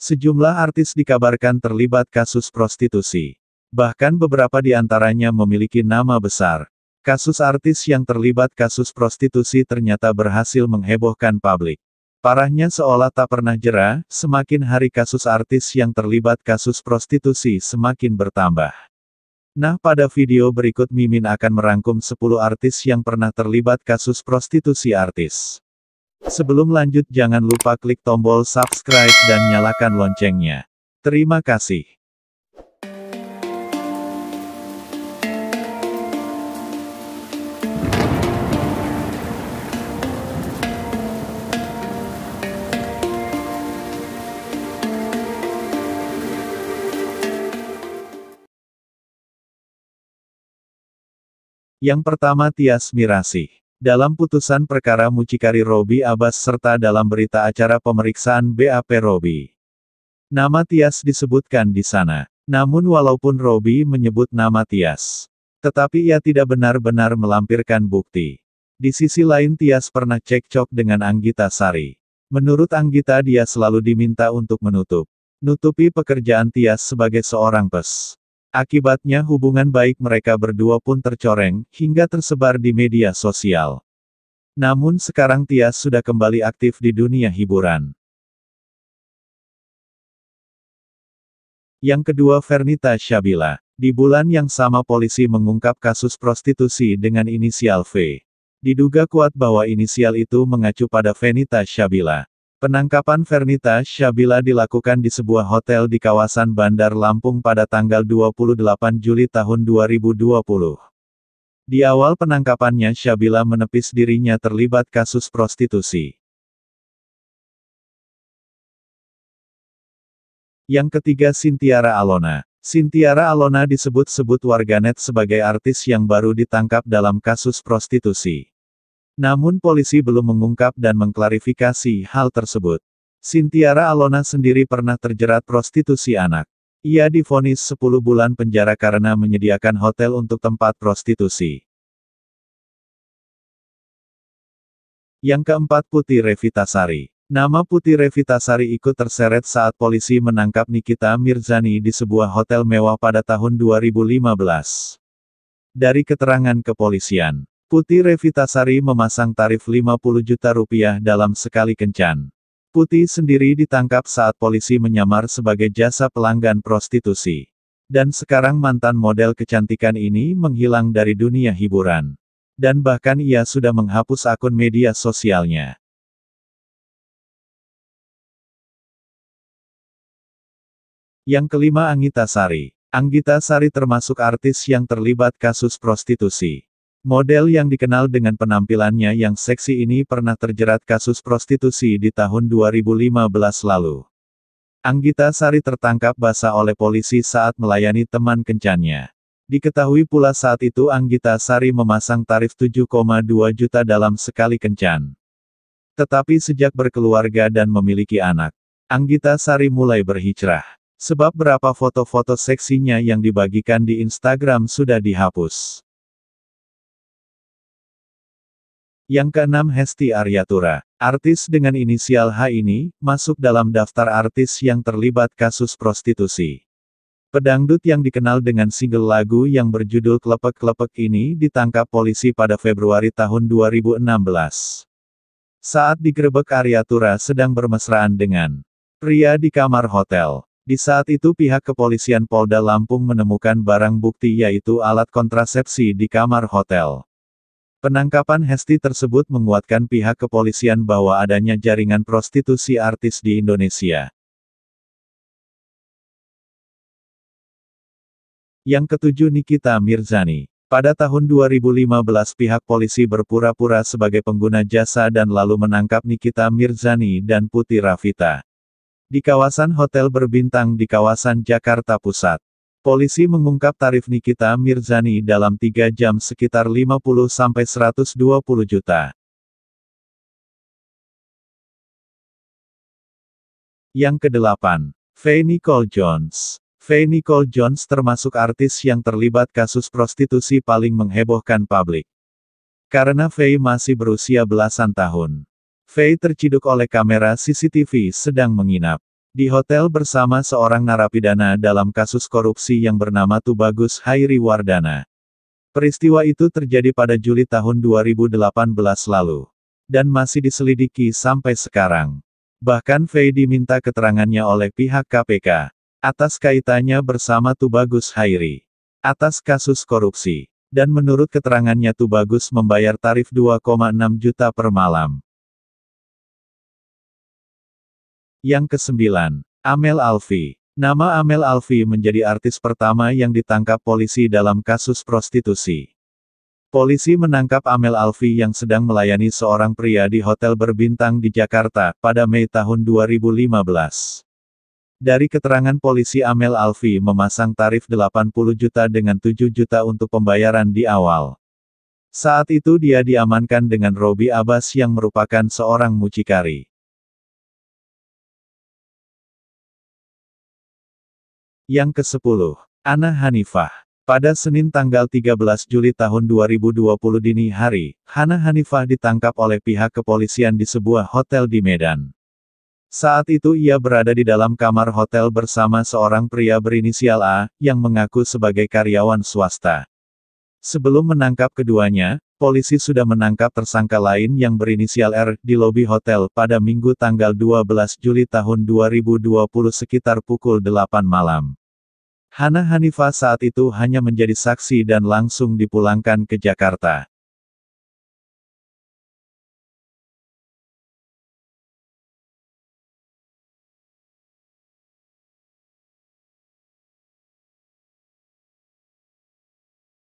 Sejumlah artis dikabarkan terlibat kasus prostitusi. Bahkan beberapa di antaranya memiliki nama besar. Kasus artis yang terlibat kasus prostitusi ternyata berhasil menghebohkan publik. Parahnya seolah tak pernah jera, semakin hari kasus artis yang terlibat kasus prostitusi semakin bertambah. Nah pada video berikut Mimin akan merangkum 10 artis yang pernah terlibat kasus prostitusi artis. Sebelum lanjut jangan lupa klik tombol subscribe dan nyalakan loncengnya. Terima kasih. Yang pertama Tias mirasi. Dalam putusan perkara mucikari Robi Abbas serta dalam berita acara pemeriksaan BAP Robi. Nama Tias disebutkan di sana. Namun walaupun Robi menyebut nama Tias, tetapi ia tidak benar-benar melampirkan bukti. Di sisi lain Tias pernah cekcok dengan Anggita Sari. Menurut Anggita dia selalu diminta untuk menutup. Nutupi pekerjaan Tias sebagai seorang pes. Akibatnya hubungan baik mereka berdua pun tercoreng, hingga tersebar di media sosial. Namun sekarang Tias sudah kembali aktif di dunia hiburan. Yang kedua Fernita Shabila. Di bulan yang sama polisi mengungkap kasus prostitusi dengan inisial V. Diduga kuat bahwa inisial itu mengacu pada Fernita Shabila. Penangkapan Fernita Syabila dilakukan di sebuah hotel di kawasan Bandar Lampung pada tanggal 28 Juli tahun 2020. Di awal penangkapannya Syabila menepis dirinya terlibat kasus prostitusi. Yang ketiga Sintiara Alona. Sintiara Alona disebut-sebut warganet sebagai artis yang baru ditangkap dalam kasus prostitusi. Namun polisi belum mengungkap dan mengklarifikasi hal tersebut. Sintiara Alona sendiri pernah terjerat prostitusi anak. Ia difonis 10 bulan penjara karena menyediakan hotel untuk tempat prostitusi. Yang keempat Putih Revitasari. Nama Putih Revitasari ikut terseret saat polisi menangkap Nikita Mirzani di sebuah hotel mewah pada tahun 2015. Dari keterangan kepolisian, Putih Revitasari memasang tarif 50 juta rupiah dalam sekali kencan. Putih sendiri ditangkap saat polisi menyamar sebagai jasa pelanggan prostitusi. Dan sekarang mantan model kecantikan ini menghilang dari dunia hiburan. Dan bahkan ia sudah menghapus akun media sosialnya. Yang kelima Anggita Sari. Anggita Sari termasuk artis yang terlibat kasus prostitusi. Model yang dikenal dengan penampilannya yang seksi ini pernah terjerat kasus prostitusi di tahun 2015 lalu. Anggita Sari tertangkap basah oleh polisi saat melayani teman kencannya. Diketahui pula saat itu Anggita Sari memasang tarif 7,2 juta dalam sekali kencan. Tetapi sejak berkeluarga dan memiliki anak, Anggita Sari mulai berhijrah. Sebab berapa foto-foto seksinya yang dibagikan di Instagram sudah dihapus. Yang keenam Hesti Aryatura. Artis dengan inisial H ini, masuk dalam daftar artis yang terlibat kasus prostitusi. Pedangdut yang dikenal dengan single lagu yang berjudul Klepek-Klepek ini ditangkap polisi pada Februari tahun 2016. Saat digerebek Aryatura sedang bermesraan dengan pria di kamar hotel. Di saat itu pihak kepolisian Polda Lampung menemukan barang bukti yaitu alat kontrasepsi di kamar hotel. Penangkapan Hesti tersebut menguatkan pihak kepolisian bahwa adanya jaringan prostitusi artis di Indonesia. Yang ketujuh Nikita Mirzani. Pada tahun 2015 pihak polisi berpura-pura sebagai pengguna jasa dan lalu menangkap Nikita Mirzani dan Putih Rafita. Di kawasan hotel berbintang di kawasan Jakarta Pusat. Polisi mengungkap tarif Nikita Mirzani dalam 3 jam sekitar 50-120 juta. Yang kedelapan, Faye Nicole Jones. V. Nicole Jones termasuk artis yang terlibat kasus prostitusi paling menghebohkan publik. Karena Faye masih berusia belasan tahun. Faye terciduk oleh kamera CCTV sedang menginap. Di hotel bersama seorang narapidana dalam kasus korupsi yang bernama Tubagus Hairi Wardana. Peristiwa itu terjadi pada Juli tahun 2018 lalu. Dan masih diselidiki sampai sekarang. Bahkan Fei diminta keterangannya oleh pihak KPK. Atas kaitannya bersama Tubagus Hairi. Atas kasus korupsi. Dan menurut keterangannya Tubagus membayar tarif 2,6 juta per malam. Yang kesembilan, Amel Alfi. Nama Amel Alfi menjadi artis pertama yang ditangkap polisi dalam kasus prostitusi. Polisi menangkap Amel Alfi yang sedang melayani seorang pria di hotel berbintang di Jakarta pada Mei tahun 2015. Dari keterangan polisi Amel Alfi memasang tarif 80 juta dengan 7 juta untuk pembayaran di awal. Saat itu dia diamankan dengan Robi Abbas yang merupakan seorang mucikari. Yang ke-10, Ana Hanifah. Pada Senin tanggal 13 Juli tahun 2020 dini hari, Hana Hanifah ditangkap oleh pihak kepolisian di sebuah hotel di Medan. Saat itu ia berada di dalam kamar hotel bersama seorang pria berinisial A, yang mengaku sebagai karyawan swasta. Sebelum menangkap keduanya, polisi sudah menangkap tersangka lain yang berinisial R di lobi hotel pada Minggu tanggal 12 Juli tahun 2020 sekitar pukul 8 malam. Hana Hanifah saat itu hanya menjadi saksi dan langsung dipulangkan ke Jakarta.